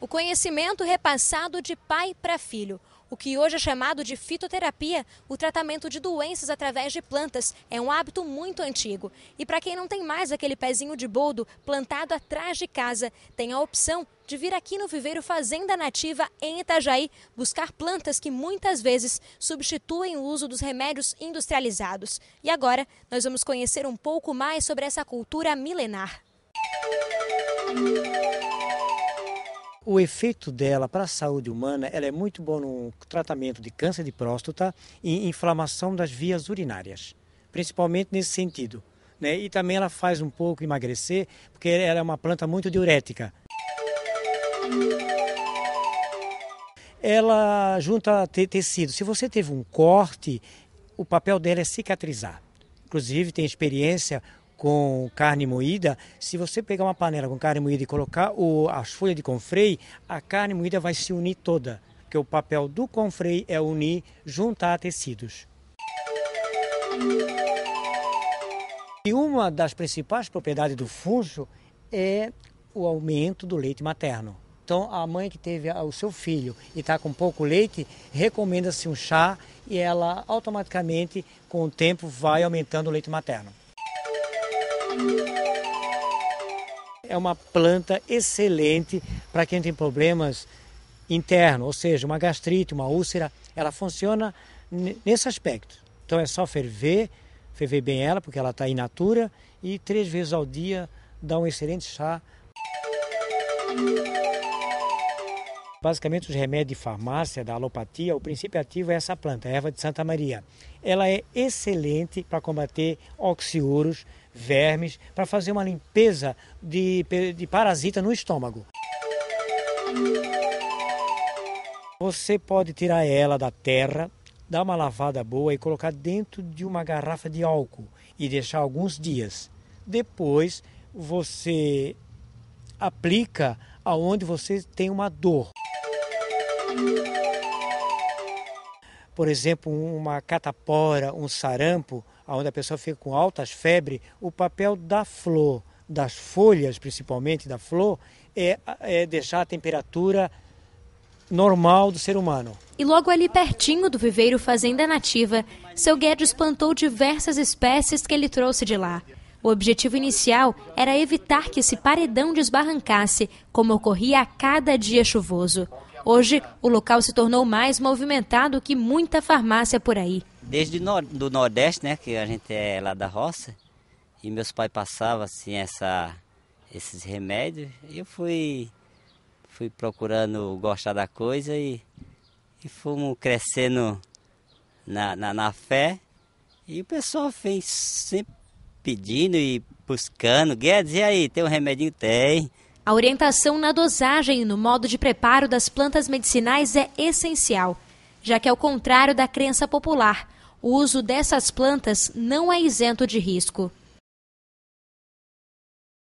O conhecimento repassado de pai para filho. O que hoje é chamado de fitoterapia, o tratamento de doenças através de plantas, é um hábito muito antigo. E para quem não tem mais aquele pezinho de boldo plantado atrás de casa, tem a opção de vir aqui no viveiro Fazenda Nativa em Itajaí buscar plantas que muitas vezes substituem o uso dos remédios industrializados. E agora nós vamos conhecer um pouco mais sobre essa cultura milenar. Música o efeito dela para a saúde humana, ela é muito boa no tratamento de câncer de próstata e inflamação das vias urinárias, principalmente nesse sentido. Né? E também ela faz um pouco emagrecer, porque ela é uma planta muito diurética. Ela junta tecido. Se você teve um corte, o papel dela é cicatrizar. Inclusive, tem experiência com carne moída, se você pegar uma panela com carne moída e colocar o, as folhas de confrei, a carne moída vai se unir toda, porque o papel do confrei é unir, juntar tecidos. E uma das principais propriedades do funcho é o aumento do leite materno. Então, a mãe que teve o seu filho e está com pouco leite, recomenda-se um chá e ela automaticamente, com o tempo, vai aumentando o leite materno. É uma planta excelente para quem tem problemas internos, ou seja, uma gastrite, uma úlcera, ela funciona nesse aspecto. Então é só ferver, ferver bem ela, porque ela está in natura, e três vezes ao dia dá um excelente chá. Basicamente, os remédios de farmácia, da alopatia, o princípio ativo é essa planta, a erva de Santa Maria. Ela é excelente para combater oxiuros vermes, para fazer uma limpeza de, de parasita no estômago. Você pode tirar ela da terra, dar uma lavada boa e colocar dentro de uma garrafa de álcool e deixar alguns dias. Depois você aplica aonde você tem uma dor por exemplo, uma catapora, um sarampo, onde a pessoa fica com altas febres, o papel da flor, das folhas principalmente da flor, é, é deixar a temperatura normal do ser humano. E logo ali pertinho do viveiro Fazenda Nativa, seu Guedes plantou diversas espécies que ele trouxe de lá. O objetivo inicial era evitar que esse paredão desbarrancasse, como ocorria a cada dia chuvoso. Hoje, o local se tornou mais movimentado que muita farmácia por aí. Desde no, do Nordeste, né, que a gente é lá da roça, e meus pais passavam assim essa, esses remédios, eu fui fui procurando gostar da coisa e, e fomos crescendo na, na, na fé. E o pessoal vem sempre pedindo e buscando. Guedes, e aí, tem um remedinho? Tem. A orientação na dosagem e no modo de preparo das plantas medicinais é essencial, já que, ao contrário da crença popular, o uso dessas plantas não é isento de risco.